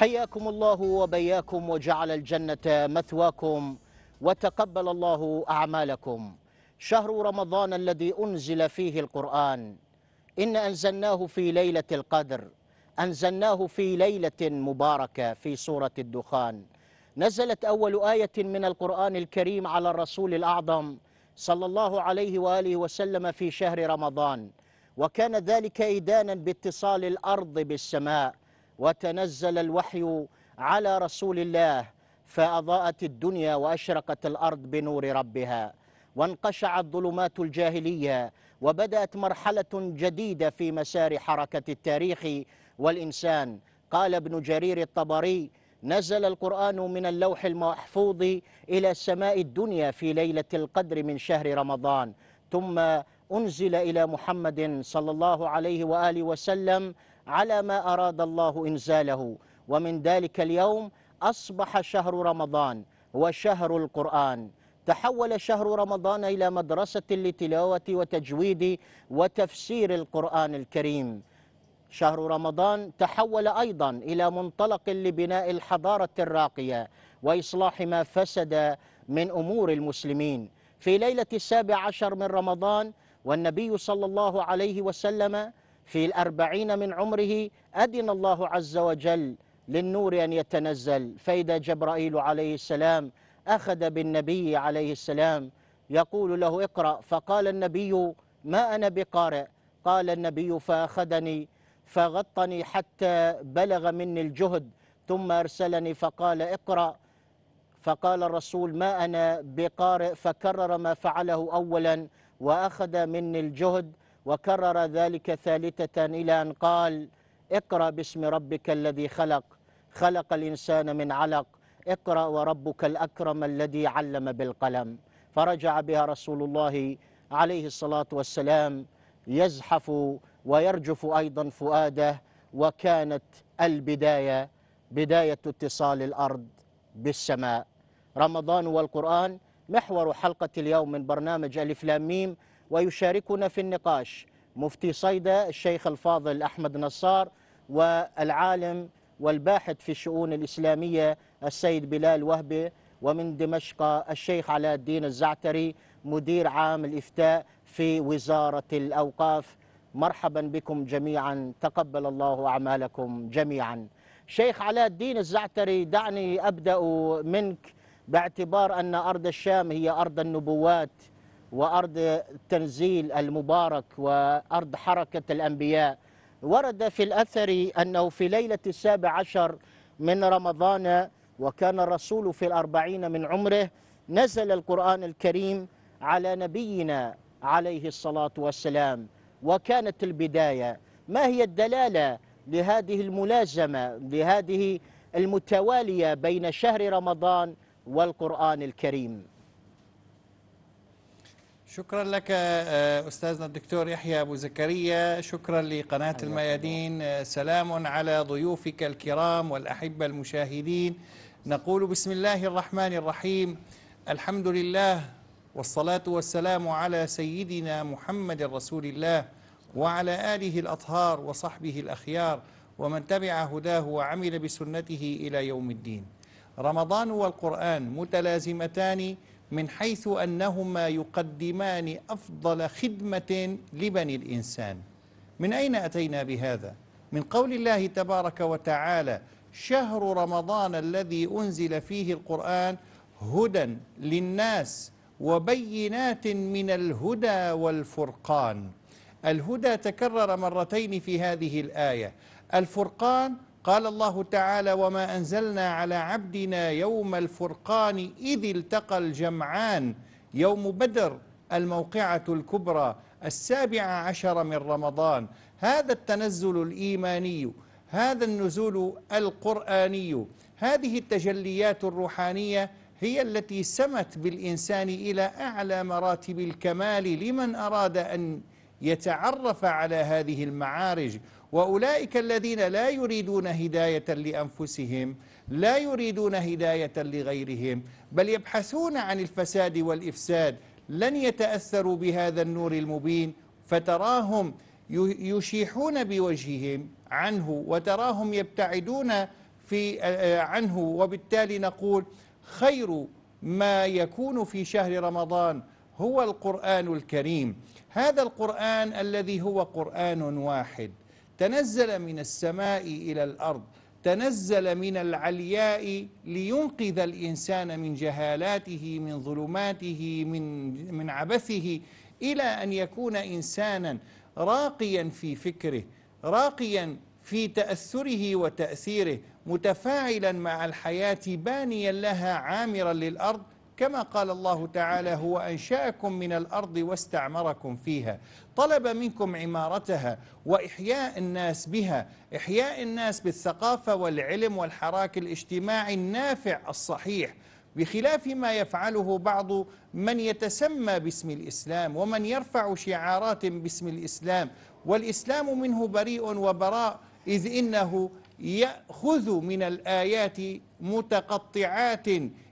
حياكم الله وبياكم وجعل الجنة مثواكم وتقبل الله أعمالكم شهر رمضان الذي أنزل فيه القرآن إن أنزلناه في ليلة القدر أنزلناه في ليلة مباركة في سورة الدخان نزلت أول آية من القرآن الكريم على الرسول الأعظم صلى الله عليه وآله وسلم في شهر رمضان وكان ذلك إيدانا باتصال الأرض بالسماء وتنزل الوحي على رسول الله فأضاءت الدنيا وأشرقت الأرض بنور ربها وانقشعت ظلمات الجاهلية وبدأت مرحلة جديدة في مسار حركة التاريخ والإنسان قال ابن جرير الطبري نزل القرآن من اللوح المحفوظ إلى سماء الدنيا في ليلة القدر من شهر رمضان ثم أنزل إلى محمد صلى الله عليه وآله وسلم على ما أراد الله إنزاله ومن ذلك اليوم أصبح شهر رمضان وشهر القرآن تحول شهر رمضان إلى مدرسة لتلاوة وتجويد وتفسير القرآن الكريم شهر رمضان تحول أيضا إلى منطلق لبناء الحضارة الراقية وإصلاح ما فسد من أمور المسلمين في ليلة السابع عشر من رمضان والنبي صلى الله عليه وسلم في الأربعين من عمره أدن الله عز وجل للنور أن يتنزل فإذا جبرائيل عليه السلام أخذ بالنبي عليه السلام يقول له اقرأ فقال النبي ما أنا بقارئ قال النبي فأخذني فغطني حتى بلغ مني الجهد ثم أرسلني فقال اقرأ فقال الرسول ما أنا بقارئ فكرر ما فعله أولا وأخذ مني الجهد وكرر ذلك ثالثة إلى أن قال اقرأ باسم ربك الذي خلق خلق الإنسان من علق اقرأ وربك الأكرم الذي علم بالقلم فرجع بها رسول الله عليه الصلاة والسلام يزحف ويرجف أيضا فؤاده وكانت البداية بداية اتصال الأرض بالسماء رمضان والقرآن محور حلقة اليوم من برنامج ألف لام ميم ويشاركنا في النقاش مفتي صيدا الشيخ الفاضل أحمد نصار والعالم والباحث في الشؤون الإسلامية السيد بلال وهبي ومن دمشق الشيخ علاء الدين الزعتري مدير عام الإفتاء في وزارة الأوقاف مرحبا بكم جميعا تقبل الله أعمالكم جميعا شيخ علاء الدين الزعتري دعني أبدأ منك باعتبار أن أرض الشام هي أرض النبوات وأرض التنزيل المبارك وأرض حركة الأنبياء ورد في الأثر أنه في ليلة السابع عشر من رمضان وكان الرسول في الأربعين من عمره نزل القرآن الكريم على نبينا عليه الصلاة والسلام وكانت البداية ما هي الدلالة لهذه الملازمة لهذه المتوالية بين شهر رمضان والقرآن الكريم شكرا لك آه، أستاذنا الدكتور يحيى أبو زكريا شكرا لقناة الميادين آه، سلام على ضيوفك الكرام والأحبة المشاهدين نقول بسم الله الرحمن الرحيم الحمد لله والصلاة والسلام على سيدنا محمد رسول الله وعلى آله الأطهار وصحبه الأخيار ومن تبع هداه وعمل بسنته إلى يوم الدين رمضان والقرآن متلازمتان من حيث أنهما يقدمان أفضل خدمة لبني الإنسان من أين أتينا بهذا؟ من قول الله تبارك وتعالى شهر رمضان الذي أنزل فيه القرآن هدى للناس وبينات من الهدى والفرقان الهدى تكرر مرتين في هذه الآية الفرقان قال الله تعالى وما أنزلنا على عبدنا يوم الفرقان إذ التقى الجمعان يوم بدر الموقعة الكبرى السابعة عشر من رمضان هذا التنزل الإيماني هذا النزول القرآني هذه التجليات الروحانية هي التي سمت بالإنسان إلى أعلى مراتب الكمال لمن أراد أن يتعرف على هذه المعارج واولئك الذين لا يريدون هدايه لانفسهم لا يريدون هدايه لغيرهم بل يبحثون عن الفساد والافساد لن يتاثروا بهذا النور المبين فتراهم يشيحون بوجههم عنه وتراهم يبتعدون في عنه وبالتالي نقول خير ما يكون في شهر رمضان هو القران الكريم هذا القران الذي هو قران واحد تنزل من السماء إلى الأرض تنزل من العلياء لينقذ الإنسان من جهالاته من ظلماته من, من عبثه إلى أن يكون إنسانا راقيا في فكره راقيا في تأثره وتأثيره متفاعلا مع الحياة بانيا لها عامرا للأرض كما قال الله تعالى هو أنشأكم من الأرض واستعمركم فيها طلب منكم عمارتها وإحياء الناس بها إحياء الناس بالثقافة والعلم والحراك الاجتماعي النافع الصحيح بخلاف ما يفعله بعض من يتسمى باسم الإسلام ومن يرفع شعارات باسم الإسلام والإسلام منه بريء وبراء إذ إنه يأخذ من الآيات متقطعات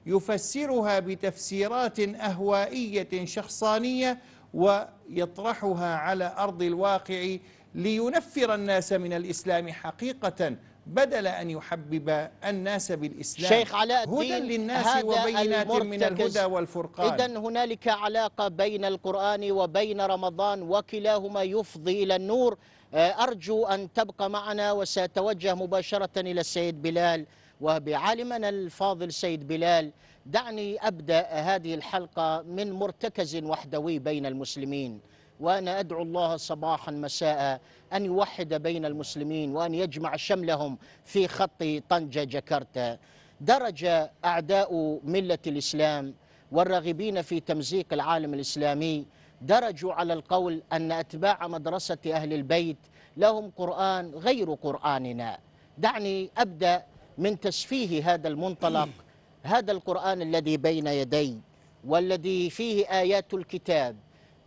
يفسرها بتفسيرات اهوائيه شخصانيه ويطرحها على ارض الواقع لينفر الناس من الاسلام حقيقه بدل أن يحبب الناس بالإسلام شيخ علاء الدين هدى للناس وبينات من الهدى والفرقان إذا هنالك علاقة بين القرآن وبين رمضان وكلاهما يفضي إلى النور أرجو أن تبقى معنا وسأتوجه مباشرة إلى السيد بلال وبعالمنا الفاضل سيد بلال دعني أبدأ هذه الحلقة من مرتكز وحدوي بين المسلمين وأنا أدعو الله صباحا مساء أن يوحد بين المسلمين وأن يجمع شملهم في خط طنجة جكرتا درج أعداء ملة الإسلام والراغبين في تمزيق العالم الإسلامي درجوا على القول أن أتباع مدرسة أهل البيت لهم قرآن غير قرآننا دعني أبدأ من تسفيه هذا المنطلق هذا القرآن الذي بين يدي والذي فيه آيات الكتاب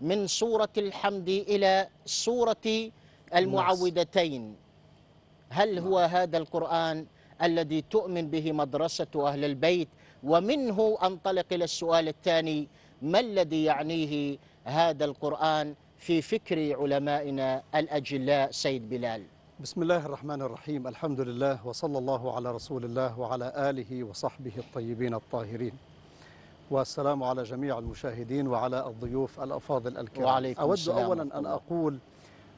من سورة الحمد إلى سورة المعوذتين هل هو نعم. هذا القرآن الذي تؤمن به مدرسة أهل البيت ومنه أنطلق إلى السؤال الثاني ما الذي يعنيه هذا القرآن في فكر علمائنا الأجلاء سيد بلال بسم الله الرحمن الرحيم الحمد لله وصلى الله على رسول الله وعلى آله وصحبه الطيبين الطاهرين والسلام على جميع المشاهدين وعلى الضيوف الأفاضل الكرام وعليكم أود أولا أن أقول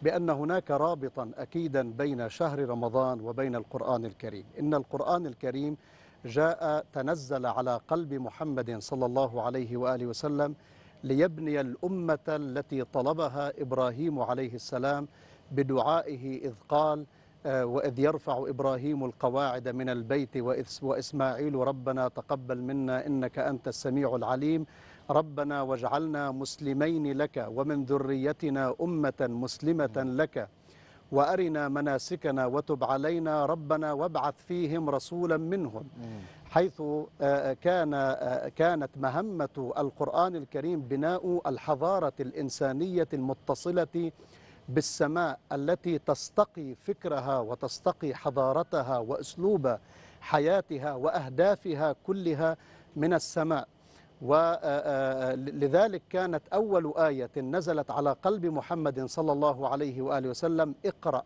بأن هناك رابطا أكيدا بين شهر رمضان وبين القرآن الكريم إن القرآن الكريم جاء تنزل على قلب محمد صلى الله عليه وآله وسلم ليبني الأمة التي طلبها إبراهيم عليه السلام بدعائه إذ قال آه، وإذ يرفع إبراهيم القواعد من البيت وإسماعيل ربنا تقبل منا إنك أنت السميع العليم ربنا واجعلنا مسلمين لك ومن ذريتنا أمة مسلمة نعم. لك وأرنا مناسكنا وتب علينا ربنا وابعث فيهم رسولا منهم نعم. حيث آه، آه، كان كانت مهمة القرآن الكريم بناء الحضارة الإنسانية المتصلة بالسماء التي تستقي فكرها وتستقي حضارتها واسلوب حياتها واهدافها كلها من السماء ولذلك آه، آه، آه، كانت اول ايه نزلت على قلب محمد صلى الله عليه واله وسلم اقرا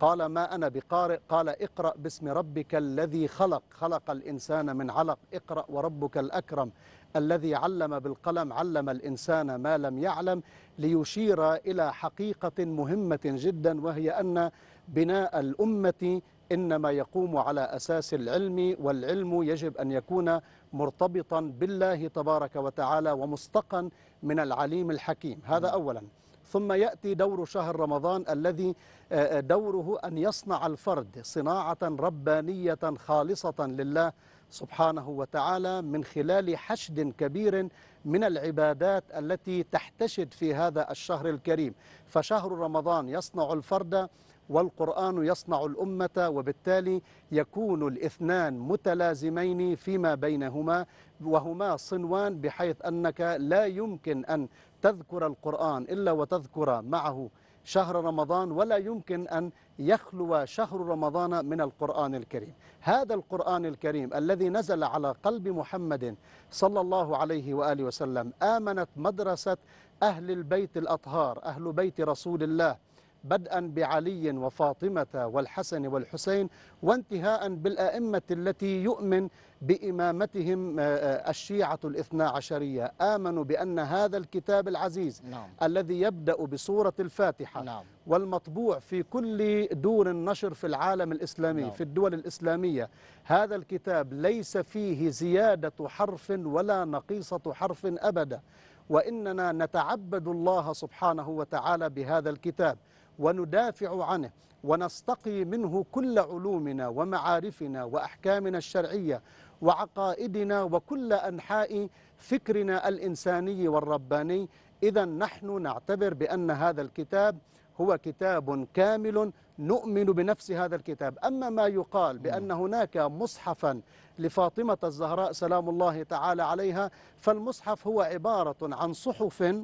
قال ما انا بقارئ قال اقرا باسم ربك الذي خلق خلق الانسان من علق اقرا وربك الاكرم الذي علم بالقلم علم الإنسان ما لم يعلم ليشير إلى حقيقة مهمة جدا وهي أن بناء الأمة إنما يقوم على أساس العلم والعلم يجب أن يكون مرتبطا بالله تبارك وتعالى ومستقا من العليم الحكيم هذا نعم. أولا ثم يأتي دور شهر رمضان الذي آه، آه، دوره أن يصنع الفرد صناعة ربانية خالصة لله سبحانه وتعالى من خلال حشد كبير من العبادات التي تحتشد في هذا الشهر الكريم فشهر رمضان يصنع الفرد والقرآن يصنع الأمة وبالتالي يكون الاثنان متلازمين فيما بينهما وهما صنوان بحيث أنك لا يمكن أن تذكر القرآن إلا وتذكر معه شهر رمضان ولا يمكن أن يخلو شهر رمضان من القرآن الكريم هذا القرآن الكريم الذي نزل على قلب محمد صلى الله عليه وآله وسلم آمنت مدرسة أهل البيت الأطهار أهل بيت رسول الله بدءا بعلي وفاطمة والحسن والحسين وانتهاء بالأئمة التي يؤمن بإمامتهم آه، آه، الشيعة الاثنا عشرية آمنوا بأن هذا الكتاب العزيز نعم. الذي يبدأ بصورة الفاتحة نعم. والمطبوع في كل دور النشر في العالم الإسلامي نعم. في الدول الإسلامية هذا الكتاب ليس فيه زيادة حرف ولا نقيصة حرف أبدا وإننا نتعبد الله سبحانه وتعالى بهذا الكتاب وندافع عنه ونستقي منه كل علومنا ومعارفنا وأحكامنا الشرعية وعقائدنا وكل أنحاء فكرنا الإنساني والرباني إذا نحن نعتبر بأن هذا الكتاب هو كتاب كامل نؤمن بنفس هذا الكتاب أما ما يقال بأن هناك مصحفا لفاطمة الزهراء سلام الله تعالى عليها فالمصحف هو عبارة عن صحف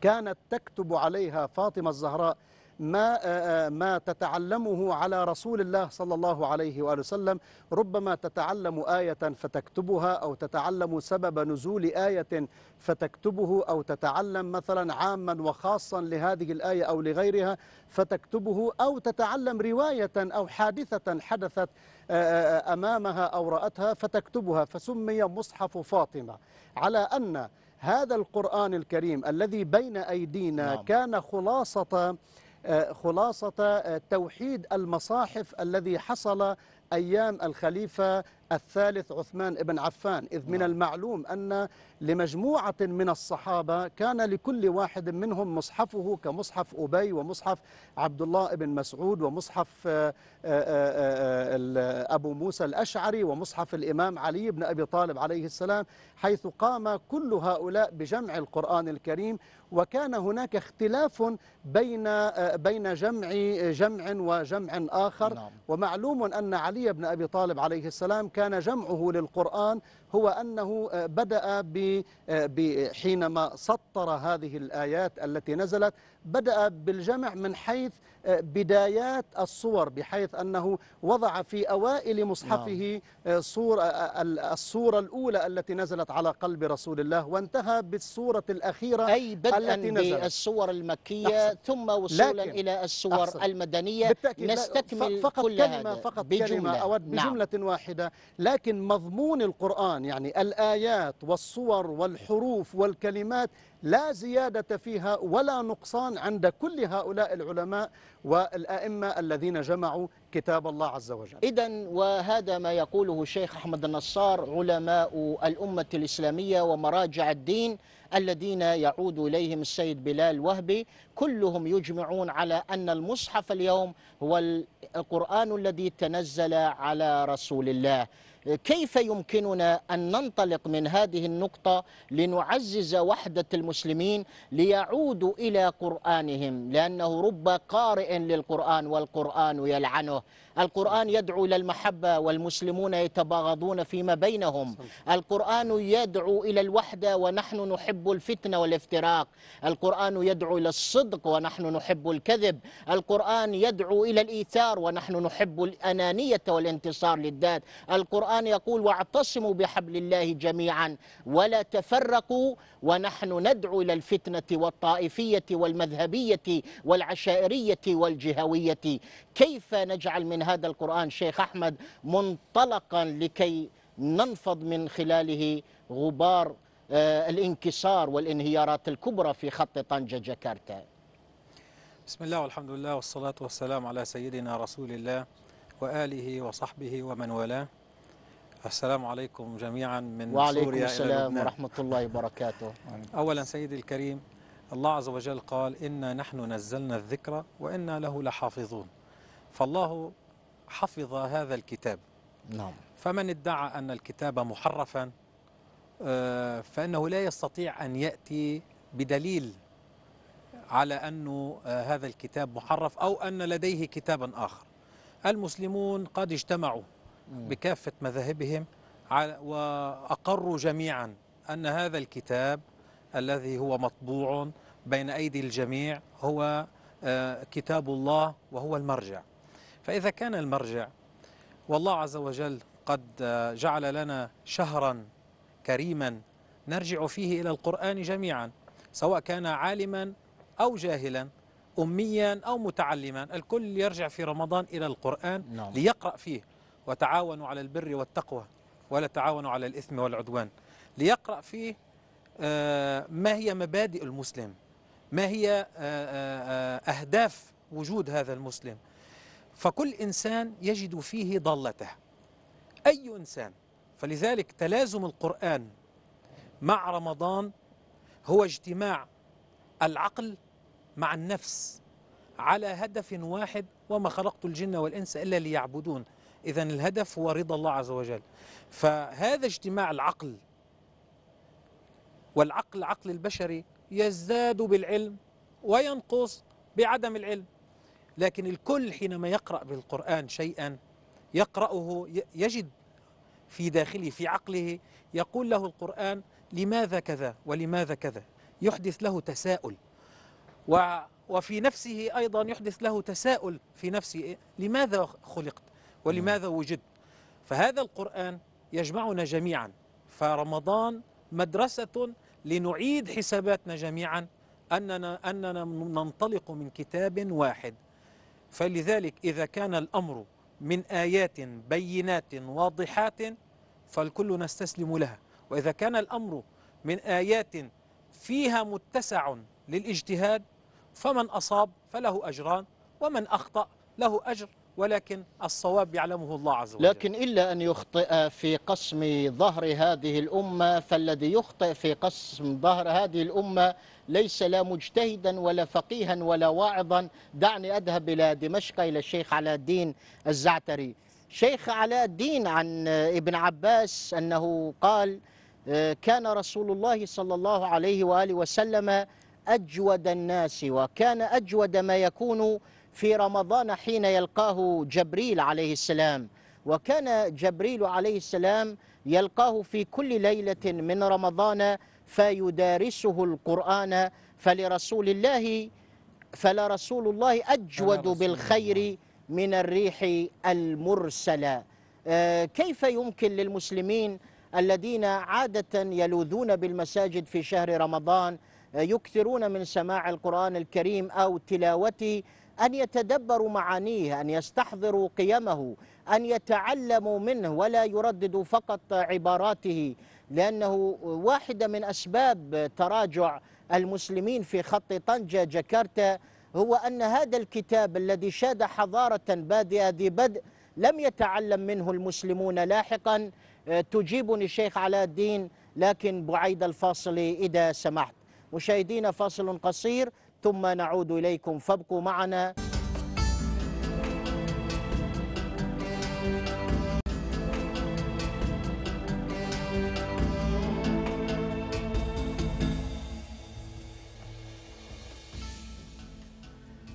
كانت تكتب عليها فاطمة الزهراء ما آه، آه، ما تتعلمه على رسول الله صلى الله عليه وآله وسلم ربما تتعلم آية فتكتبها أو تتعلم سبب نزول آية فتكتبه أو تتعلم مثلا عاما وخاصا لهذه الآية أو لغيرها فتكتبه أو تتعلم رواية أو حادثة حدثت آه، أمامها أو رأتها فتكتبها فسمي مصحف فاطمة على أن هذا القرآن الكريم الذي بين أيدينا نعم. كان خلاصة خلاصة آه، توحيد المصاحف الذي حصل أيام الخليفة الثالث عثمان بن عفان إذ من نعم. المعلوم أن لمجموعة من الصحابة كان لكل واحد منهم مصحفه كمصحف أبي ومصحف عبد الله بن مسعود ومصحف آه، آه، أبو موسى الأشعري ومصحف الإمام علي بن أبي طالب عليه السلام حيث قام كل هؤلاء بجمع القرآن الكريم وكان هناك اختلاف بين بين جمع جمع وجمع آخر نعم. ومعلوم أن علي بن أبي طالب عليه السلام كان جمعه للقرآن هو أنه بدأ حينما سطر هذه الآيات التي نزلت بدأ بالجمع من حيث بدايات الصور بحيث أنه وضع في أوائل مصحفه نعم. آه، صور آه، آه، الصورة الأولى التي نزلت على قلب رسول الله وانتهى بالصورة الأخيرة أي بدءا بالصور المكية أحسن. نعم. ثم وصولا إلى الصور أحسن. المدنية نستكمل فقط كل كلمة هذا فقط بجملة. كلمة أود نعم. بجملة نعم. واحدة لكن مضمون القرآن يعني الآيات والصور والحروف والكلمات لا زيادة فيها ولا نقصان عند كل هؤلاء العلماء والأئمة الذين جمعوا كتاب الله عز وجل إذا وهذا ما يقوله الشيخ أحمد النصار علماء الأمة الإسلامية ومراجع الدين الذين يعود إليهم السيد بلال وهبي كلهم يجمعون على أن المصحف اليوم هو القرآن الذي تنزل على رسول الله كيف يمكننا أن ننطلق من هذه النقطة لنعزز وحدة المسلمين ليعودوا إلى قرآنهم لأنه رب قارئ للقرآن والقرآن يلعنه القرآن يدعو إلى المحبة والمسلمون يتباغضون فيما بينهم القرآن يدعو إلى الوحدة ونحن نحب الفتنة والافتراق القرآن يدعو إلى الصدق ونحن نحب الكذب القرآن يدعو إلى الإيثار ونحن نحب الأنانية والانتصار للذات القرآن يقول واعتصموا بحبل الله جميعا ولا تفرقوا ونحن ندعو إلى الفتنة والطائفية والمذهبية والعشائرية والجهوية كيف نجعل منها هذا القرآن شيخ أحمد منطلقا لكي ننفض من خلاله غبار آه، الانكسار والانهيارات الكبرى في خط طنجة جاكرتا بسم الله والحمد لله والصلاة والسلام على سيدنا رسول الله وآله وصحبه ومن والاه السلام عليكم جميعا من وعليكم سوريا السلام إلى ورحمة الله وبركاته أولا سيدي الكريم الله عز وجل قال إنا نحن نزلنا الذكر وإنا له لحافظون فالله حفظ هذا الكتاب نعم فمن ادعى أن الكتاب محرفا آه، فإنه لا يستطيع أن يأتي بدليل على أن آه، هذا الكتاب محرف أو أن لديه كتابا آخر المسلمون قد اجتمعوا بكافة مذاهبهم وأقروا جميعا أن هذا الكتاب الذي هو مطبوع بين أيدي الجميع هو آه، كتاب الله وهو المرجع فإذا كان المرجع والله عز وجل قد جعل لنا شهرا كريما نرجع فيه إلى القرآن جميعا سواء كان عالما أو جاهلا أميا أو متعلما الكل يرجع في رمضان إلى القرآن نعم. ليقرأ فيه وتعاونوا على البر والتقوى ولا تعاونوا على الإثم والعدوان ليقرأ فيه آه، ما هي مبادئ المسلم ما هي آه، آه، أهداف وجود هذا المسلم فكل إنسان يجد فيه ضالته أي إنسان فلذلك تلازم القرآن مع رمضان هو اجتماع العقل مع النفس على هدف واحد وما خلقت الجن والإنس إلا ليعبدون إذا الهدف هو رضا الله عز وجل فهذا اجتماع العقل والعقل عقل البشري يزداد بالعلم وينقص بعدم العلم لكن الكل حينما يقرأ بالقرآن شيئا يقرأه يجد في داخله في عقله يقول له القرآن لماذا كذا ولماذا كذا يحدث له تساؤل و وفي نفسه أيضا يحدث له تساؤل في نفسه لماذا خلقت ولماذا نعم. وجدت فهذا القرآن يجمعنا جميعا فرمضان مدرسة لنعيد حساباتنا جميعا أننا, أننا ننطلق من كتاب واحد فلذلك إذا كان الأمر من آيات بينات واضحات فالكل نستسلم لها وإذا كان الأمر من آيات فيها متسع للاجتهاد فمن أصاب فله أجران ومن أخطأ له أجر ولكن الصواب يعلمه الله عز وجل لكن إلا أن يخطئ في قسم ظهر هذه الأمة فالذي يخطئ في قسم ظهر هذه الأمة ليس لا مجتهدا ولا فقيها ولا واعظا دعني أذهب إلى دمشق إلى الشيخ علاء الدين الزعتري شيخ علاء الدين عن ابن عباس أنه قال آه، كان رسول الله صلى الله عليه وآله وسلم أجود الناس وكان أجود ما يكون في رمضان حين يلقاه جبريل عليه السلام وكان جبريل عليه السلام يلقاه في كل ليلة من رمضان فيدارسه القرآن فلرسول الله فلا رسول الله أجود بالخير من الريح المرسلة آه، كيف يمكن للمسلمين الذين عادة يلوذون بالمساجد في شهر رمضان آه، يكثرون من سماع القرآن الكريم أو تلاوته أن يتدبروا معانيه أن يستحضروا قيمه أن يتعلموا منه ولا يرددوا فقط عباراته لأنه واحدة من أسباب تراجع المسلمين في خط طنجة جاكرتا هو أن هذا الكتاب الذي شاد حضارة بادئة ذي بدء لم يتعلم منه المسلمون لاحقا آه، تجيبني الشيخ علاء الدين لكن بعيد الفاصل إذا سمحت مشاهدينا فاصل قصير ثم نعود إليكم فابقوا معنا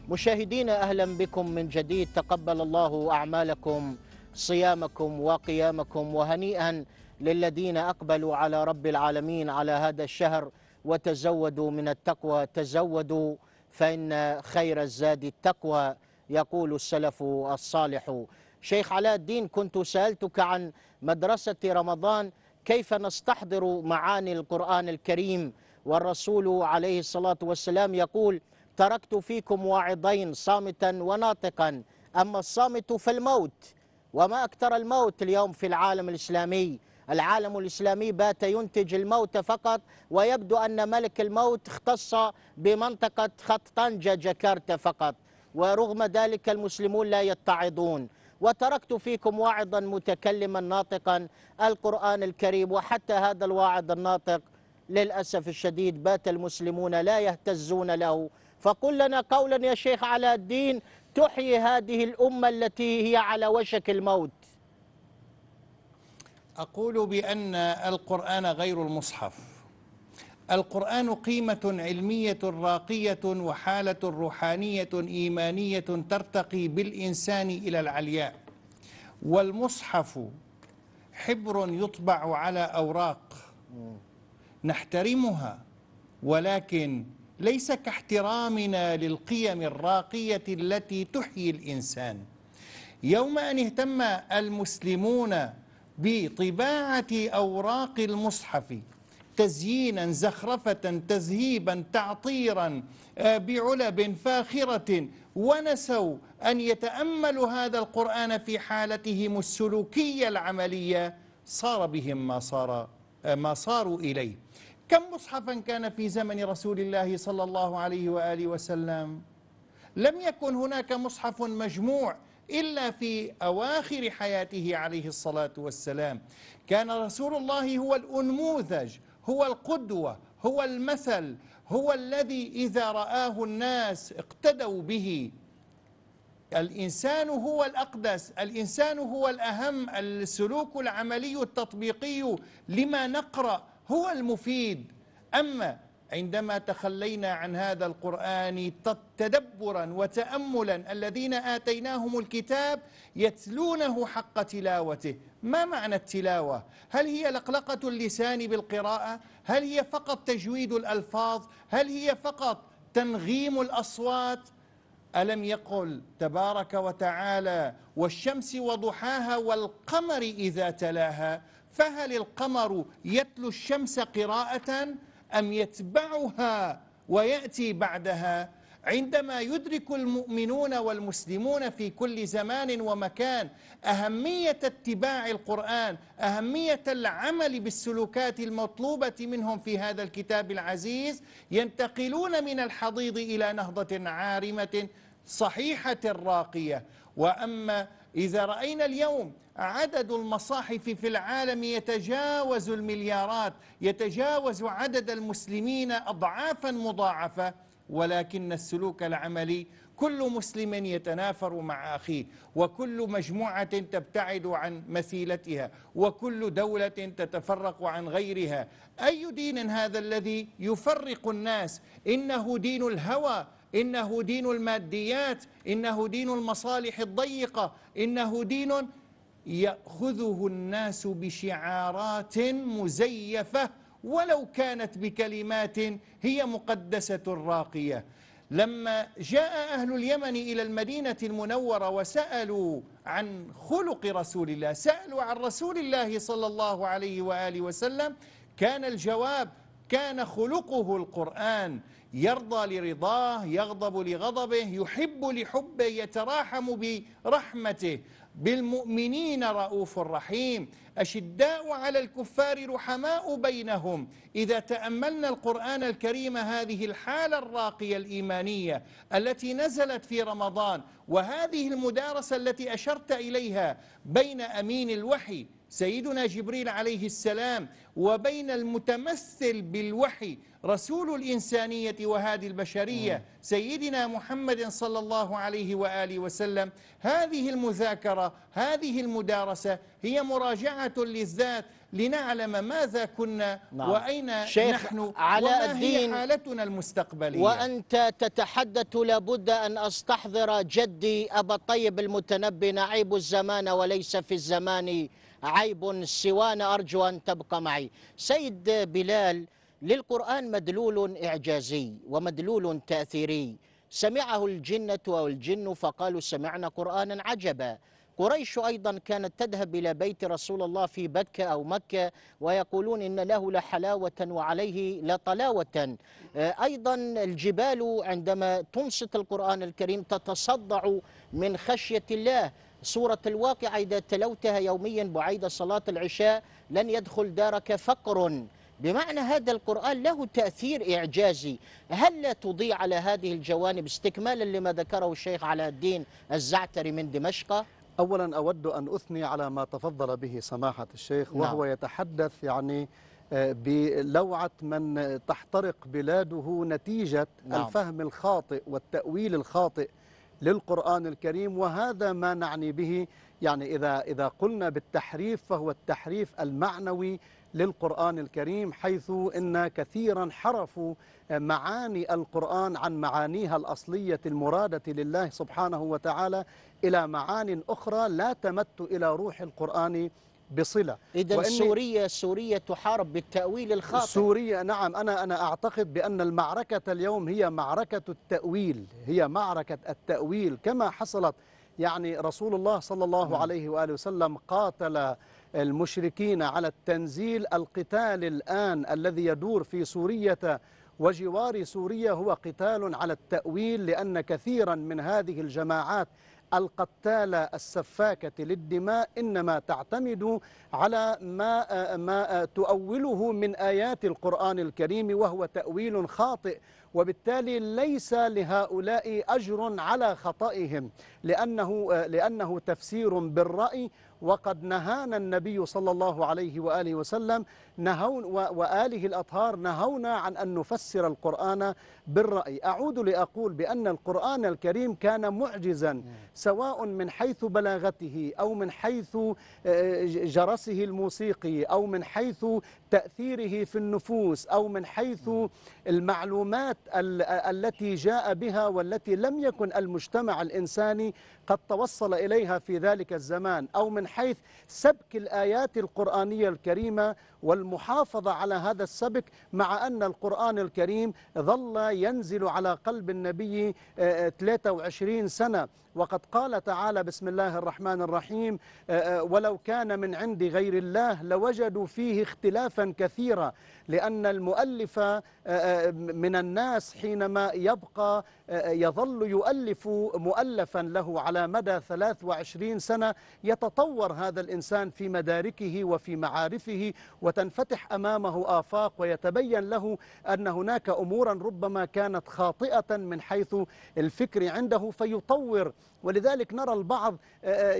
مشاهدينا أهلا بكم من جديد تقبل الله أعمالكم صيامكم وقيامكم وهنيئا للذين أقبلوا على رب العالمين على هذا الشهر وتزودوا من التقوى تزودوا فإن خير الزاد التقوى يقول السلف الصالح شيخ علاء الدين كنت سألتك عن مدرسة رمضان كيف نستحضر معاني القرآن الكريم والرسول عليه الصلاة والسلام يقول تركت فيكم واعظين صامتا وناطقا أما الصامت فالموت وما أكثر الموت اليوم في العالم الإسلامي العالم الإسلامي بات ينتج الموت فقط ويبدو أن ملك الموت اختص بمنطقة خط طنجة جاكرتا فقط ورغم ذلك المسلمون لا يتعظون وتركت فيكم واعظا متكلما ناطقا القرآن الكريم وحتى هذا الواعظ الناطق للأسف الشديد بات المسلمون لا يهتزون له فقل لنا قولا يا شيخ على الدين تحيي هذه الأمة التي هي على وشك الموت أقول بأن القرآن غير المصحف القرآن قيمة علمية راقية وحالة روحانية إيمانية ترتقي بالإنسان إلى العلياء والمصحف حبر يطبع على أوراق نحترمها ولكن ليس كاحترامنا للقيم الراقية التي تحيي الإنسان يوم أن اهتم المسلمون بطباعة أوراق المصحف تزيينا زخرفة تزهيبا تعطيرا آه، بعلب فاخرة ونسوا أن يتأملوا هذا القرآن في حالتهم السلوكية العملية صار بهم ما صار آه، ما صاروا إليه كم مصحفا كان في زمن رسول الله صلى الله عليه وآله وسلم لم يكن هناك مصحف مجموع إلا في أواخر حياته عليه الصلاة والسلام كان رسول الله هو الأنموذج هو القدوة هو المثل هو الذي إذا رآه الناس اقتدوا به الإنسان هو الأقدس الإنسان هو الأهم السلوك العملي التطبيقي لما نقرأ هو المفيد أما عندما تخلينا عن هذا القرآن تدبرا وتأملا الذين آتيناهم الكتاب يتلونه حق تلاوته ما معنى التلاوة؟ هل هي لقلقة اللسان بالقراءة؟ هل هي فقط تجويد الألفاظ؟ هل هي فقط تنغيم الأصوات؟ ألم يقل تبارك وتعالى والشمس وضحاها والقمر إذا تلاها فهل القمر يتلو الشمس قراءةً؟ أم يتبعها ويأتي بعدها عندما يدرك المؤمنون والمسلمون في كل زمان ومكان أهمية اتباع القرآن أهمية العمل بالسلوكات المطلوبة منهم في هذا الكتاب العزيز ينتقلون من الحضيض إلى نهضة عارمة صحيحة راقية وأما إذا رأينا اليوم عدد المصاحف في العالم يتجاوز المليارات يتجاوز عدد المسلمين أضعافا مضاعفة ولكن السلوك العملي كل مسلم يتنافر مع أخيه وكل مجموعة تبتعد عن مثيلتها وكل دولة تتفرق عن غيرها أي دين هذا الذي يفرق الناس إنه دين الهوى إنه دين الماديات إنه دين المصالح الضيقة إنه دين يأخذه الناس بشعارات مزيفة ولو كانت بكلمات هي مقدسة راقية لما جاء أهل اليمن إلى المدينة المنورة وسألوا عن خلق رسول الله سألوا عن رسول الله صلى الله عليه وآله وسلم كان الجواب كان خلقه القرآن يرضى لرضاه يغضب لغضبه يحب لحبه يتراحم برحمته بالمؤمنين رؤوف رحيم أشداء على الكفار رحماء بينهم إذا تأملنا القرآن الكريم هذه الحالة الراقية الإيمانية التي نزلت في رمضان وهذه المدارسة التي أشرت إليها بين أمين الوحي سيدنا جبريل عليه السلام وبين المتمثل بالوحي رسول الإنسانية وهذه البشرية سيدنا محمد صلى الله عليه وآله وسلم هذه المذاكرة هذه المدارسة هي مراجعة للذات لنعلم ماذا كنا نعم. وأين شيخ نحن على وما الدين هي حالتنا المستقبلية وأنت تتحدث لابد أن أستحضر جدي أبا الطيب المتنبي نعيب الزمان وليس في الزمان عيب سوان أرجو أن تبقى معي سيد بلال للقرآن مدلول إعجازي ومدلول تأثيري سمعه الجنة أو الجن فقالوا سمعنا قرآنا عجبا قريش أيضا كانت تذهب إلى بيت رسول الله في بكة أو مكة ويقولون إن له لحلاوة وعليه لطلاوة آه، أيضا الجبال عندما تنصت القرآن الكريم تتصدع من خشية الله صورة الواقع إذا تلوتها يوميا بعيد صلاة العشاء لن يدخل دارك فقر بمعنى هذا القرآن له تأثير إعجازي هل لا تضيع على هذه الجوانب استكمالا لما ذكره الشيخ علاء الدين الزعتري من دمشق أولا أود أن أثني على ما تفضل به سماحة الشيخ نعم. وهو نعم. يتحدث يعني آه، بلوعة من تحترق بلاده نتيجة نعم. الفهم الخاطئ والتأويل الخاطئ للقرآن الكريم وهذا ما نعني به يعني إذا, إذا قلنا بالتحريف فهو التحريف المعنوي للقرآن الكريم حيث إن كثيرا حرفوا معاني القرآن عن معانيها الأصلية المرادة لله سبحانه وتعالى إلى معان أخرى لا تمت إلى روح القرآن بصلة إذا سوريا سوريا تحارب بالتأويل الخاطئ سوريا نعم أنا أنا أعتقد بأن المعركة اليوم هي معركة التأويل هي معركة التأويل كما حصلت يعني رسول الله صلى الله نعم. عليه وآله وسلم قاتل المشركين على التنزيل القتال الآن الذي يدور في سورية وجوار سوريا هو قتال على التأويل لأن كثيرا من هذه الجماعات القتالة السفاكة للدماء إنما تعتمد على ما, ما تؤوله من آيات القرآن الكريم وهو تأويل خاطئ وبالتالي ليس لهؤلاء أجر على خطئهم لأنه, لأنه تفسير بالرأي وقد نهانا النبي صلى الله عليه وآله وسلم نهون وآله الأطهار نهونا عن أن نفسر القرآن بالرأي أعود لأقول بأن القرآن الكريم كان معجزا سواء من حيث بلاغته أو من حيث آه، جرسه الموسيقي أو من حيث تأثيره في النفوس أو من حيث المعلومات التي جاء بها والتي لم يكن المجتمع الإنساني قد توصل إليها في ذلك الزمان أو من حيث سبك الآيات القرآنية الكريمة والمحافظة على هذا السبك مع أن القرآن الكريم ظل ينزل على قلب النبي 23 آه، آه، سنة وقد قال تعالى بسم الله الرحمن الرحيم آه، ولو كان من عند غير الله لوجدوا فيه اختلافا كثيرا لأن المؤلف من الناس حينما يبقى يظل يؤلف مؤلفا له على مدى 23 سنة يتطور هذا الإنسان في مداركه وفي معارفه وتنفتح أمامه آفاق ويتبين له أن هناك أمورا ربما كانت خاطئة من حيث الفكر عنده فيطور ولذلك نرى البعض آه، آه،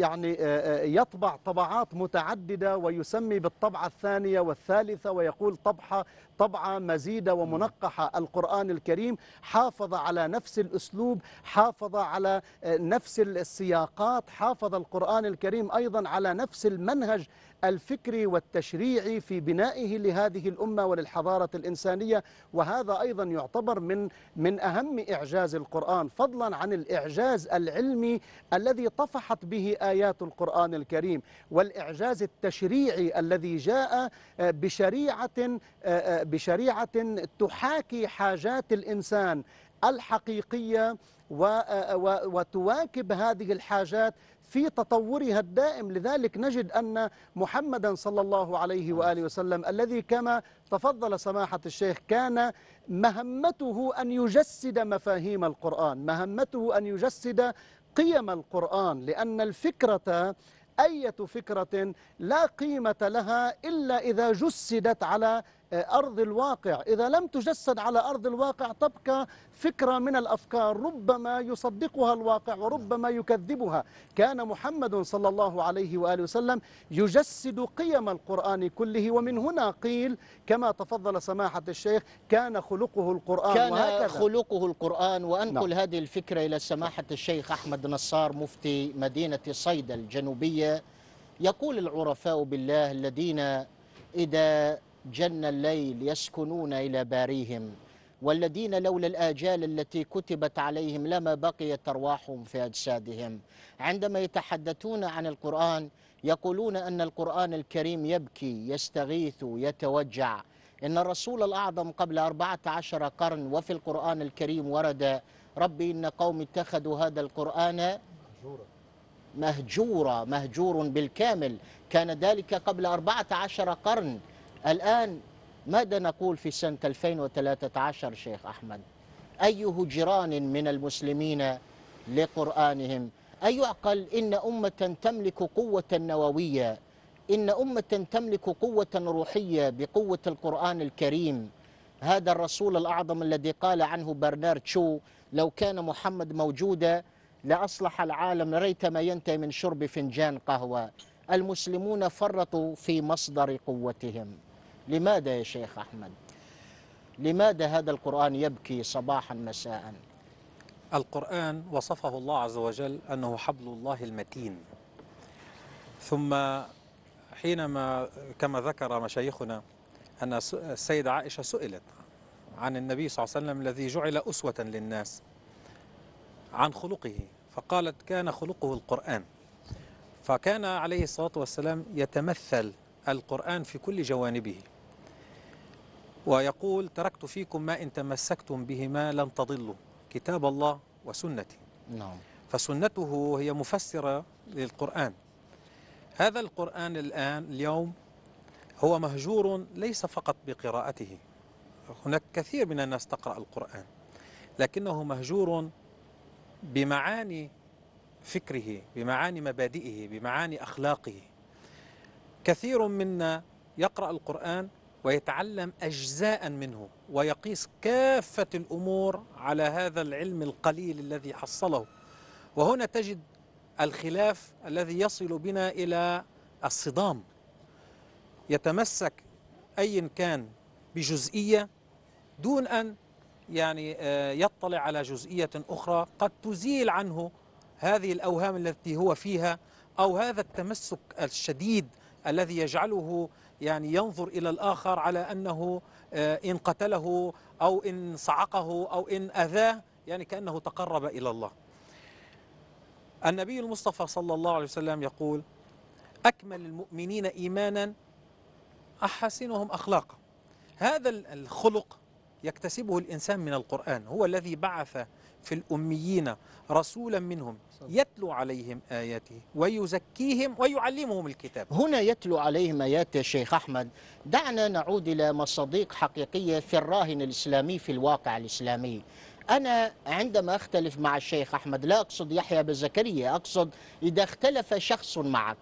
يعني آه، يطبع طبعات متعددة ويسمي بالطبعة الثانية والثالثة ويقول طبعة طبعة مزيدة ومنقحة القرآن الكريم حافظ على نفس الأسلوب حافظ على نفس السياقات حافظ القرآن الكريم أيضا على نفس المنهج الفكري والتشريعي في بنائه لهذه الأمة وللحضارة الإنسانية وهذا أيضا يعتبر من من أهم إعجاز القرآن فضلا عن الإعجاز العلمي الذي طفحت به آيات القرآن الكريم والإعجاز التشريعي الذي جاء آه، بشريعة آه، آه، بشريعة تحاكي حاجات الإنسان الحقيقية وتواكب هذه الحاجات في تطورها الدائم لذلك نجد أن محمدا صلى الله عليه وآله وسلم الذي كما تفضل سماحة الشيخ كان مهمته أن يجسد مفاهيم القرآن مهمته أن يجسد قيم القرآن لأن الفكرة أية فكرة لا قيمة لها إلا إذا جسدت على أرض الواقع إذا لم تجسد على أرض الواقع تبقى فكرة من الأفكار ربما يصدقها الواقع وربما يكذبها كان محمد صلى الله عليه وآله وسلم يجسد قيم القرآن كله ومن هنا قيل كما تفضل سماحة الشيخ كان خلقه القرآن كان وهكذا خلقه القرآن وأنقل نعم. هذه الفكرة إلى سماحة الشيخ أحمد نصار مفتي مدينة صيدا الجنوبية يقول العرفاء بالله الذين إذا جن الليل يسكنون إلى باريهم والذين لولا الآجال التي كتبت عليهم لما بقيت أرواحهم في أجسادهم عندما يتحدثون عن القرآن يقولون أن القرآن الكريم يبكي يستغيث يتوجع إن الرسول الأعظم قبل 14 قرن وفي القرآن الكريم ورد ربي إن قوم اتخذوا هذا القرآن مهجورا مهجور بالكامل كان ذلك قبل 14 قرن الآن ماذا نقول في سنة 2013 شيخ أحمد أي هجران من المسلمين لقرآنهم أيعقل إن أمة تملك قوة نووية إن أمة تملك قوة روحية بقوة القرآن الكريم هذا الرسول الأعظم الذي قال عنه برنارد شو لو كان محمد موجودا لأصلح العالم ما ينتهي من شرب فنجان قهوة المسلمون فرطوا في مصدر قوتهم لماذا يا شيخ أحمد لماذا هذا القرآن يبكي صباحا مساء القرآن وصفه الله عز وجل أنه حبل الله المتين ثم حينما كما ذكر مشايخنا أن السيدة عائشة سئلت عن النبي صلى الله عليه وسلم الذي جعل أسوة للناس عن خلقه فقالت كان خلقه القرآن فكان عليه الصلاة والسلام يتمثل القرآن في كل جوانبه ويقول تركت فيكم ما إن تمسكتم بهما لن تضلوا كتاب الله وسنتي نعم فسنته هي مفسرة للقرآن هذا القرآن الآن اليوم هو مهجور ليس فقط بقراءته هناك كثير من الناس تقرأ القرآن لكنه مهجور بمعاني فكره بمعاني مبادئه بمعاني أخلاقه كثير منا يقرأ القرآن ويتعلم أجزاء منه ويقيس كافة الأمور على هذا العلم القليل الذي حصله وهنا تجد الخلاف الذي يصل بنا إلى الصدام يتمسك أي كان بجزئية دون أن يعني آه، يطلع على جزئية أخرى قد تزيل عنه هذه الأوهام التي هو فيها أو هذا التمسك الشديد الذي يجعله يعني ينظر إلى الآخر على أنه آه، إن قتله أو إن صعقه أو إن أذاه يعني كأنه تقرب إلى الله النبي المصطفى صلى الله عليه وسلم يقول أكمل المؤمنين إيمانا أحسنهم أخلاقا هذا الخلق يكتسبه الإنسان من القرآن هو الذي بعث في الأميين رسولا منهم يتلو عليهم آياته ويزكيهم ويعلمهم الكتاب هنا يتلو عليهم آيات يا شيخ أحمد دعنا نعود إلى مصادق حقيقية في الراهن الإسلامي في الواقع الإسلامي أنا عندما أختلف مع الشيخ أحمد لا أقصد يحيى بزكريا زكريا أقصد إذا اختلف شخص معك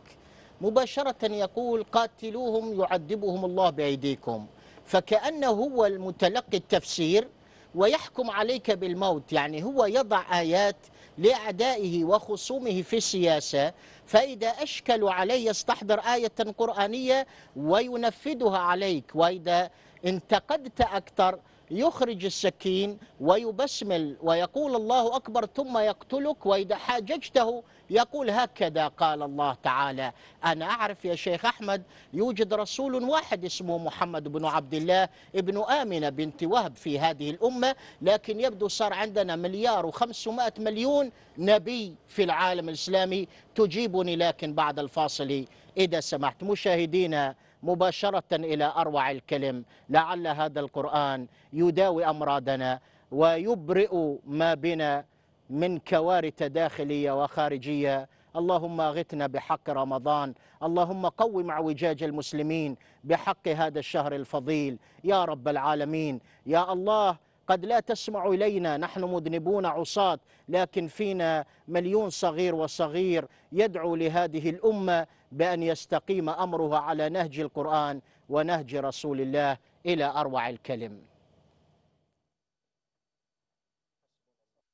مباشرة يقول قاتلوهم يعذبهم الله بأيديكم فكأنه هو المتلقي التفسير ويحكم عليك بالموت يعني هو يضع آيات لأعدائه وخصومه في السياسة فإذا أشكلوا عليه يستحضر آية قرآنية وينفذها عليك وإذا انتقدت أكثر يخرج السكين ويبسمل ويقول الله أكبر ثم يقتلك وإذا حاججته يقول هكذا قال الله تعالى أنا أعرف يا شيخ أحمد يوجد رسول واحد اسمه محمد بن عبد الله ابن آمنة بنت وهب في هذه الأمة لكن يبدو صار عندنا مليار وخمسمائة مليون نبي في العالم الإسلامي تجيبني لكن بعد الفاصل إذا سمحت مشاهدينا مباشرة إلى أروع الكلم لعل هذا القرآن يداوي أمراضنا ويبرئ ما بنا من كوارث داخلية وخارجية اللهم اغثنا بحق رمضان اللهم قوم اعوجاج المسلمين بحق هذا الشهر الفضيل يا رب العالمين يا الله قد لا تسمع إلينا نحن مذنبون عصاة لكن فينا مليون صغير وصغير يدعو لهذه الأمة بأن يستقيم أمرها على نهج القرآن ونهج رسول الله إلى أروع الكلم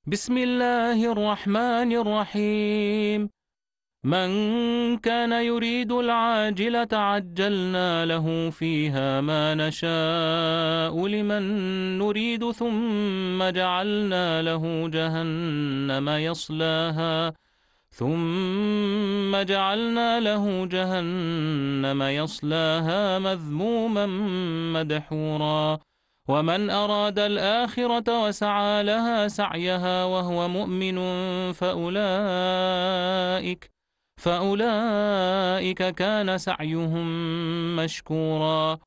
بسم الله الرحمن الرحيم من كان يريد العاجلة عجلنا له فيها ما نشاء لمن نريد ثم جعلنا له جهنم يصلاها ثم جعلنا له جهنم يصلاها مذموما مدحورا ومن أراد الآخرة وسعى لها سعيها وهو مؤمن فأولئك فأولئك كان سعيهم مشكورا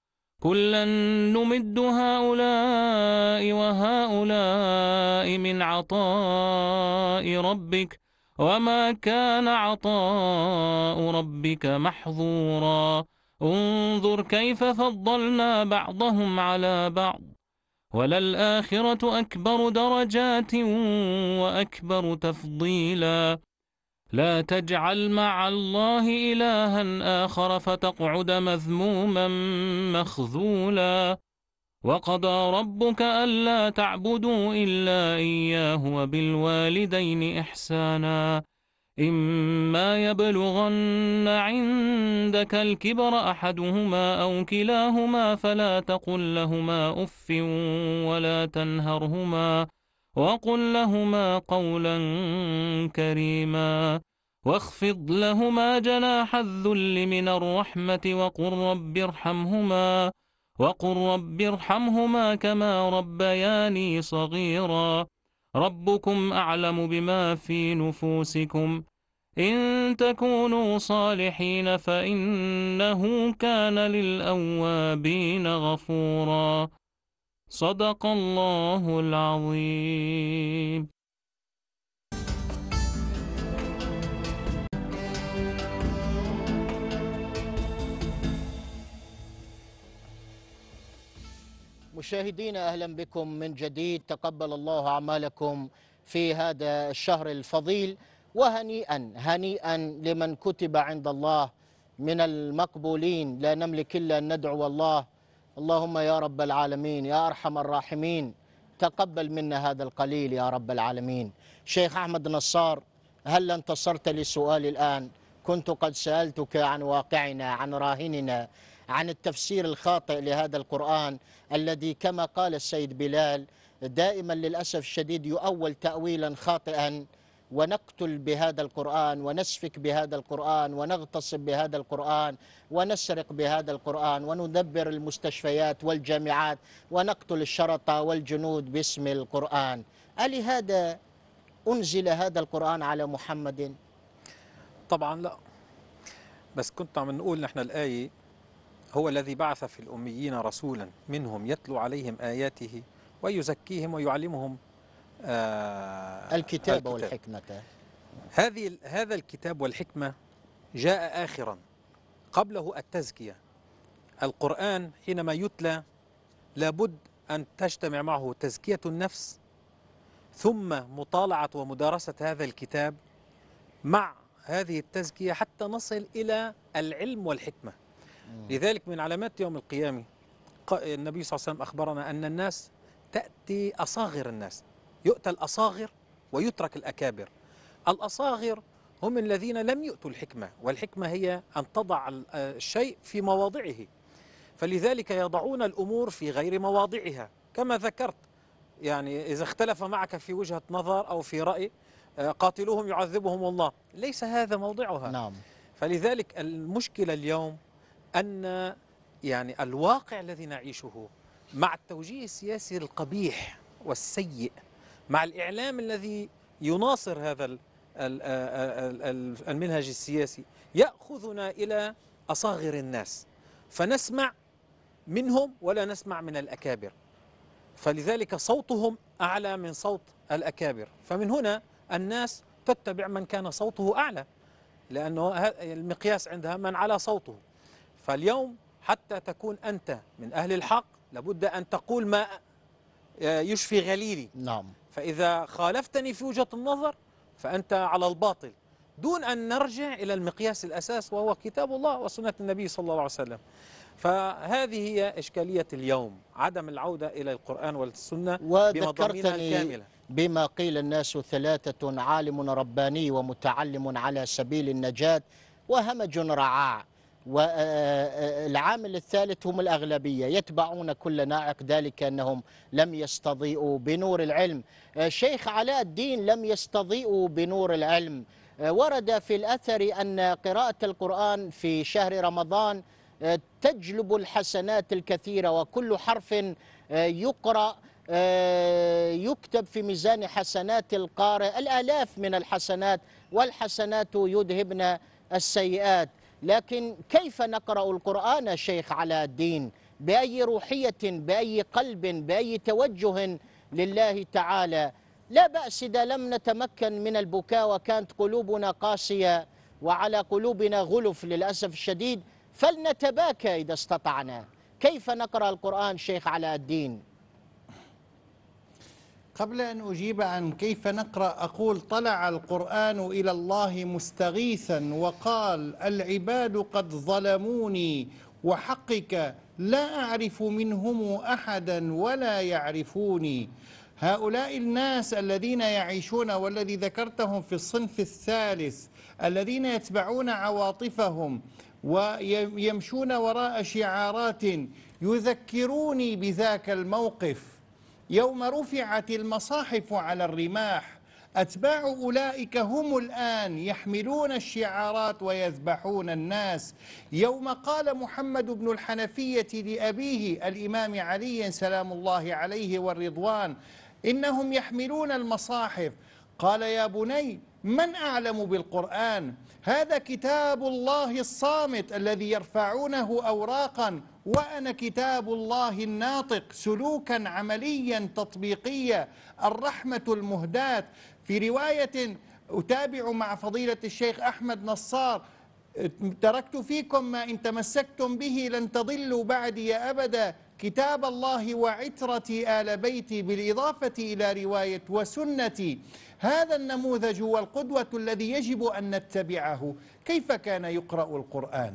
كلا نمد هؤلاء وهؤلاء من عطاء ربك وما كان عطاء ربك محظورا انظر كيف فضلنا بعضهم على بعض وللآخرة أكبر درجات وأكبر تفضيلا لا تجعل مع الله إلها آخر فتقعد مذموما مخذولا وَقَضَى رَبُّكَ أَلَّا تَعْبُدُوا إِلَّا إِيَّاهُ وَبِالْوَالِدَيْنِ إِحْسَانًا إِمَّا يَبْلُغَنَّ عِندَكَ الْكِبَرَ أَحَدُهُمَا أَوْ كِلَاهُمَا فَلَا تَقُل لَّهُمَا أُفٍّ وَلَا تَنْهَرْهُمَا وَقُل لَّهُمَا قَوْلًا كَرِيمًا وَاخْفِضْ لَهُمَا جَنَاحَ الذُّلِّ مِنَ الرَّحْمَةِ وَقُل رَّبِّ ارْحَمْهُمَا وقل رب ارحمهما كما ربياني صغيرا ربكم أعلم بما في نفوسكم إن تكونوا صالحين فإنه كان للأوابين غفورا صدق الله العظيم مشاهدينا اهلا بكم من جديد تقبل الله اعمالكم في هذا الشهر الفضيل وهنيئا هنيئا لمن كتب عند الله من المقبولين لا نملك الا ان ندعو الله اللهم يا رب العالمين يا ارحم الراحمين تقبل منا هذا القليل يا رب العالمين شيخ احمد نصار هل انتصرت لسؤالي الان كنت قد سالتك عن واقعنا عن راهننا عن التفسير الخاطئ لهذا القرآن الذي كما قال السيد بلال دائما للأسف الشديد يؤول تأويلا خاطئا ونقتل بهذا القرآن ونسفك بهذا القرآن ونغتصب بهذا القرآن ونسرق بهذا القرآن وندبر المستشفيات والجامعات ونقتل الشرطة والجنود باسم القرآن ألهذا أنزل هذا القرآن على محمد؟ طبعا لا بس كنت عم نقول نحن الآية هو الذي بعث في الأميين رسولا منهم يتلو عليهم آياته ويزكيهم ويعلمهم آه الكتاب, الكتاب والحكمة هذه هذا الكتاب والحكمة جاء آخرا قبله التزكية القرآن حينما يتلى لابد أن تجتمع معه تزكية النفس ثم مطالعة ومدارسة هذا الكتاب مع هذه التزكية حتى نصل إلى العلم والحكمة لذلك من علامات يوم القيامة النبي صلى الله عليه وسلم أخبرنا أن الناس تأتي أصاغر الناس يؤتى الأصاغر ويترك الأكابر الأصاغر هم الذين لم يؤتوا الحكمة والحكمة هي أن تضع آه، الشيء في مواضعه فلذلك يضعون الأمور في غير مواضعها كما ذكرت يعني إذا اختلف معك في وجهة نظر أو في رأي آه، قاتلوهم يعذبهم الله ليس هذا موضعها نعم فلذلك المشكلة اليوم أن يعني الواقع الذي نعيشه مع التوجيه السياسي القبيح والسيء مع الإعلام الذي يناصر هذا المنهج السياسي يأخذنا إلى أصاغر الناس فنسمع منهم ولا نسمع من الأكابر فلذلك صوتهم أعلى من صوت الأكابر فمن هنا الناس تتبع من كان صوته أعلى لأنه المقياس عندها من على صوته فاليوم حتى تكون أنت من أهل الحق لابد أن تقول ما آه، يشفي غليلي نعم فإذا خالفتني في وجهة النظر فأنت على الباطل دون أن نرجع إلى المقياس الأساس وهو كتاب الله وسنة النبي صلى الله عليه وسلم فهذه هي إشكالية اليوم عدم العودة إلى القرآن والسنة وذكرتني بما قيل الناس ثلاثة عالم رباني ومتعلم على سبيل النجاة وهمج رعاع والعامل آه، آه، الثالث هم الأغلبية يتبعون كل ناعق ذلك أنهم لم يستضيئوا بنور العلم آه، شيخ علاء الدين لم يستضيئوا بنور العلم ورد في الأثر أن قراءة القرآن في شهر رمضان تجلب الحسنات الكثيرة وكل حرف يقرأ يكتب في ميزان حسنات القارئ الآلاف من الحسنات والحسنات يذهبن السيئات لكن كيف نقرأ القرآن شيخ علاء الدين بأي روحية بأي قلب بأي توجه لله تعالى لا بأس إذا لم نتمكن من البكاء وكانت قلوبنا قاسية وعلى قلوبنا غلف للأسف الشديد فلنتباكى إذا استطعنا كيف نقرأ القرآن شيخ علاء الدين قبل أن أجيب عن كيف نقرأ أقول طلع القرآن إلى الله مستغيثا وقال العباد قد ظلموني وحقك لا أعرف منهم أحدا ولا يعرفوني هؤلاء الناس الذين يعيشون والذي ذكرتهم في الصنف الثالث الذين يتبعون عواطفهم ويمشون وراء شعارات يذكروني بذاك الموقف يوم رفعت المصاحف على الرماح أتباع أولئك هم الآن يحملون الشعارات ويذبحون الناس يوم قال محمد بن الحنفية لأبيه الإمام علي سلام الله عليه والرضوان إنهم يحملون المصاحف قال يا بني من أعلم بالقرآن هذا كتاب الله الصامت الذي يرفعونه أوراقا وأنا كتاب الله الناطق سلوكا عمليا تطبيقيا الرحمة المهداة في رواية أتابع مع فضيلة الشيخ أحمد نصار تركت فيكم ما إن تمسكتم به لن تضلوا بعدي أبدا كتاب الله وعترة آل بيتي بالإضافة إلى رواية وسنتي هذا النموذج والقدوة الذي يجب أن نتبعه كيف كان يقرأ القرآن؟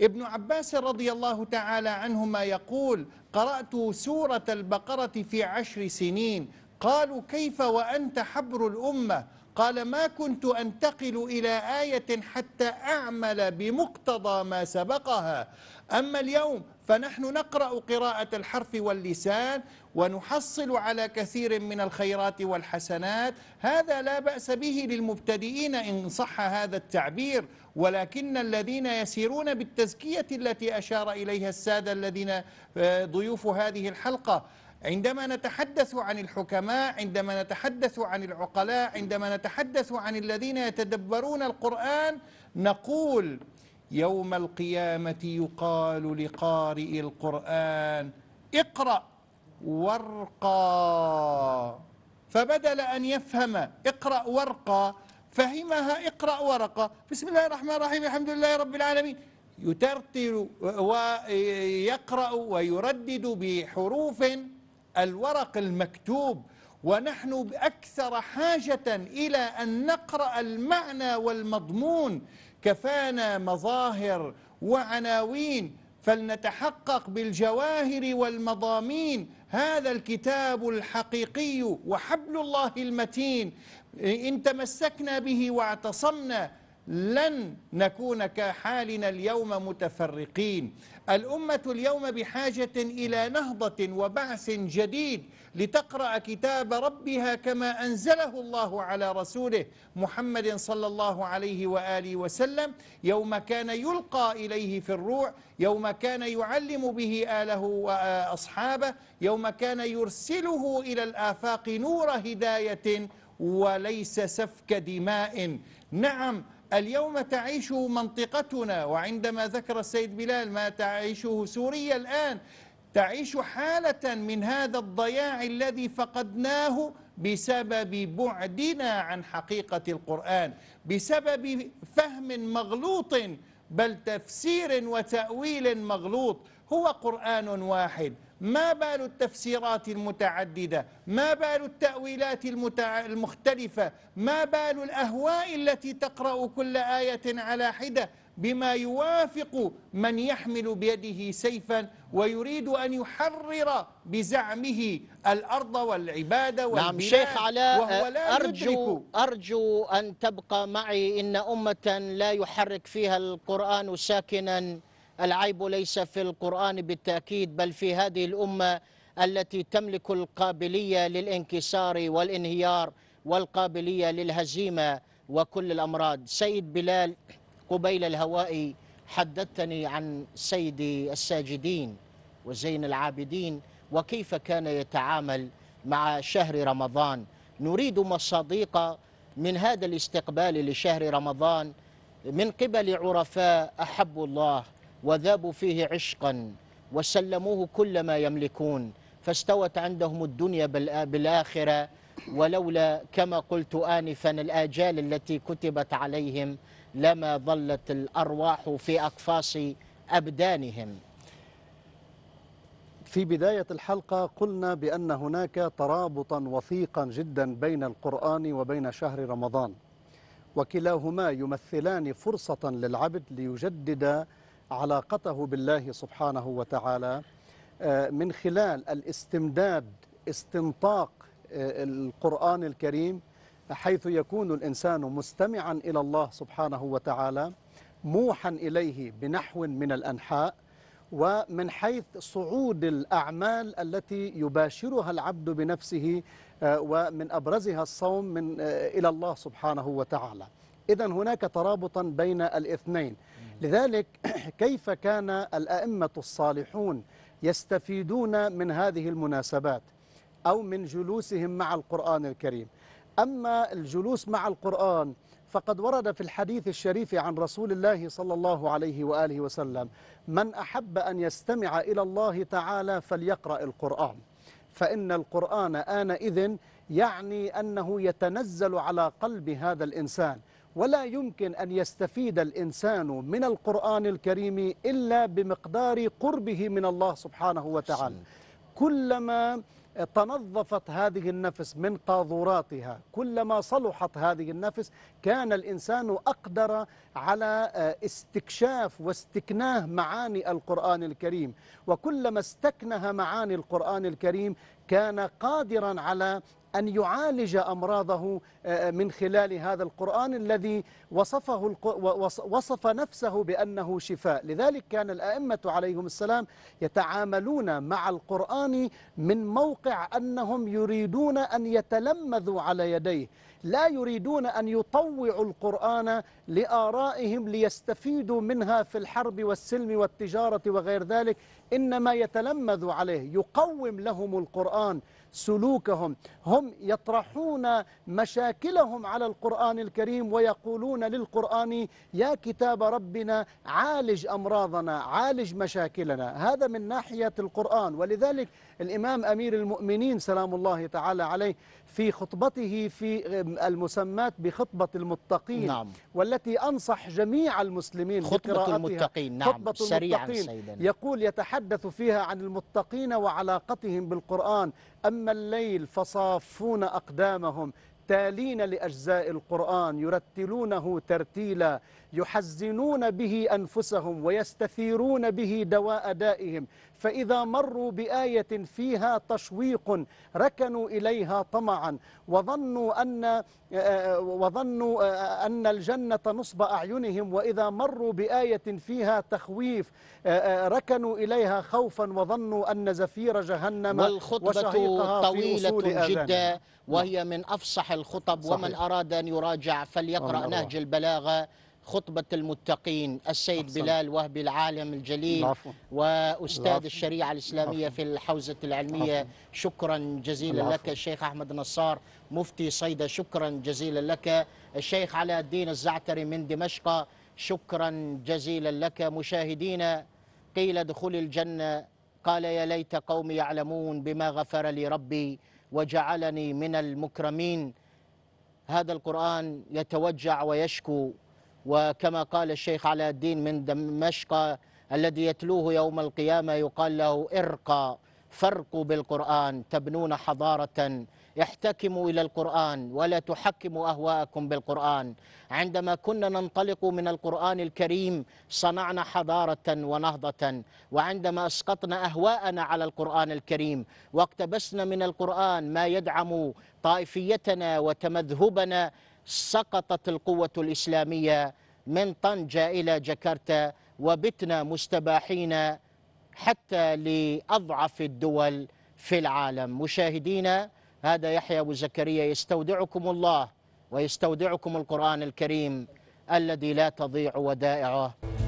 ابن عباس رضي الله تعالى عنهما يقول قرأت سورة البقرة في عشر سنين قالوا كيف وأنت حبر الأمة قال ما كنت أنتقل إلى آية حتى أعمل بمقتضى ما سبقها أما اليوم فنحن نقرأ قراءة الحرف واللسان ونحصل على كثير من الخيرات والحسنات هذا لا بأس به للمبتدئين إن صح هذا التعبير ولكن الذين يسيرون بالتزكية التي أشار إليها السادة الذين آه، ضيوف هذه الحلقة عندما نتحدث عن الحكماء عندما نتحدث عن العقلاء عندما نتحدث عن الذين يتدبرون القرآن نقول يوم القيامة يقال لقارئ القرآن اقرأ ورقا فبدل أن يفهم اقرأ ورقا فهمها اقرأ ورقة بسم الله الرحمن الرحيم الحمد لله رب العالمين يترتل ويقرأ ويردد بحروف الورق المكتوب ونحن بأكثر حاجة إلى أن نقرأ المعنى والمضمون كفانا مظاهر وعناوين فلنتحقق بالجواهر والمضامين هذا الكتاب الحقيقي وحبل الله المتين إن تمسكنا به واعتصمنا لن نكون كحالنا اليوم متفرقين الأمة اليوم بحاجة إلى نهضة وبعث جديد لتقرأ كتاب ربها كما أنزله الله على رسوله محمد صلى الله عليه وآله وسلم يوم كان يلقى إليه في الروع يوم كان يعلم به آله وأصحابه يوم كان يرسله إلى الآفاق نور هداية وليس سفك دماء نعم اليوم تعيش منطقتنا وعندما ذكر السيد بلال ما تعيشه سوريا الآن تعيش حالة من هذا الضياع الذي فقدناه بسبب بعدنا عن حقيقة القرآن بسبب فهم مغلوط بل تفسير وتأويل مغلوط هو قرآن واحد ما بال التفسيرات المتعددة ما بال التأويلات المتع... المختلفة ما بال الأهواء التي تقرأ كل آية على حدة بما يوافق من يحمل بيده سيفا ويريد أن يحرر بزعمه الأرض والعبادة نعم، والبلاد نعم شيخ علاء آه، أرجو, أرجو أن تبقى معي إن أمة لا يحرك فيها القرآن ساكنا العيب ليس في القرآن بالتأكيد بل في هذه الأمة التي تملك القابلية للانكسار والانهيار والقابلية للهزيمة وكل الأمراض سيد بلال قبيل الهوائي حدثتني عن سيد الساجدين وزين العابدين وكيف كان يتعامل مع شهر رمضان نريد مصادق من هذا الاستقبال لشهر رمضان من قبل عرفاء أحب الله وذابوا فيه عشقا وسلموه كل ما يملكون فاستوت عندهم الدنيا بالآخرة ولولا كما قلت آنفا الآجال التي كتبت عليهم لما ظلت الأرواح في أقفاص أبدانهم في بداية الحلقة قلنا بأن هناك ترابطا وثيقا جدا بين القرآن وبين شهر رمضان وكلاهما يمثلان فرصة للعبد ليجدد علاقته بالله سبحانه وتعالى آه، من خلال الاستمداد استنطاق آه، القرآن الكريم حيث يكون الإنسان مستمعا إلى الله سبحانه وتعالى موحا إليه بنحو من الأنحاء ومن حيث صعود الأعمال التي يباشرها العبد بنفسه آه، ومن أبرزها الصوم من إلى الله سبحانه وتعالى إذا هناك ترابطا بين الاثنين لذلك كيف كان الأئمة الصالحون يستفيدون من هذه المناسبات أو من جلوسهم مع القرآن الكريم أما الجلوس مع القرآن فقد ورد في الحديث الشريف عن رسول الله صلى الله عليه وآله وسلم من أحب أن يستمع إلى الله تعالى فليقرأ القرآن فإن القرآن آنئذ يعني أنه يتنزل على قلب هذا الإنسان ولا يمكن أن يستفيد الإنسان من القرآن الكريم إلا بمقدار قربه من الله سبحانه وتعالى كلما تنظفت هذه النفس من قاذوراتها كلما صلحت هذه النفس كان الإنسان أقدر على آه، استكشاف واستكناه معاني القرآن الكريم وكلما استكنه معاني القرآن الكريم كان قادرا على أن يعالج أمراضه آه، آه، من خلال هذا القرآن الذي وصفه وصف نفسه بأنه شفاء لذلك كان الأئمة عليهم السلام يتعاملون مع القرآن من موقع أنهم يريدون أن يتلمذوا على يديه لا يريدون أن يطوعوا القرآن لآرائهم ليستفيدوا منها في الحرب والسلم والتجارة وغير ذلك إنما يتلمذوا عليه يقوم لهم القرآن سلوكهم هم يطرحون مشاكلهم على القرآن الكريم ويقولون للقرآن يا كتاب ربنا عالج أمراضنا عالج مشاكلنا هذا من ناحية القرآن ولذلك الإمام أمير المؤمنين سلام الله تعالى عليه في خطبته في المسمات بخطبة المتقين نعم. والتي أنصح جميع المسلمين خطبة المتقين نعم خطبة سريعا المتقين سيدنا. يقول يتحدث فيها عن المتقين وعلاقتهم بالقرآن أما الليل فصافون أقدامهم تالين لأجزاء القرآن يرتلونه ترتيلا يحزنون به أنفسهم ويستثيرون به دواء دائهم فإذا مروا بآية فيها تشويق ركنوا إليها طمعا وظنوا أن وظنوا أن الجنة نصب أعينهم وإذا مروا بآية فيها تخويف ركنوا إليها خوفا وظنوا أن زفير جهنم والخطبة طويلة جدا وهي نعم. من أفصح الخطب صحيح. ومن أراد أن يراجع فليقرأ نهج البلاغة خطبة المتقين السيد أحسن. بلال وهبي العالم الجليل العفو. وأستاذ العفو. الشريعة الإسلامية العفو. في الحوزة العلمية العفو. شكرا جزيلا العفو. لك الشيخ أحمد نصار مفتي صيدا شكرا جزيلا لك الشيخ علاء الدين الزعتري من دمشق شكرا جزيلا لك مشاهدينا قيل دخول الجنة قال يا ليت قومي يعلمون بما غفر لي ربي وجعلني من المكرمين هذا القرآن يتوجع ويشكو وكما قال الشيخ علاء الدين من دمشق الذي يتلوه يوم القيامة يقال له إرقى فرقوا بالقرآن تبنون حضارة احتكموا إلى القرآن ولا تحكموا أهواءكم بالقرآن عندما كنا ننطلق من القرآن الكريم صنعنا حضارة ونهضة وعندما أسقطنا أهواءنا على القرآن الكريم واقتبسنا من القرآن ما يدعم طائفيتنا وتمذهبنا سقطت القوة الإسلامية من طنجة إلى جاكرتا وبتنا مستباحين حتى لأضعف الدول في العالم مشاهدينا هذا يحيى أبو زكريا يستودعكم الله ويستودعكم القرآن الكريم الذي لا تضيع ودائعه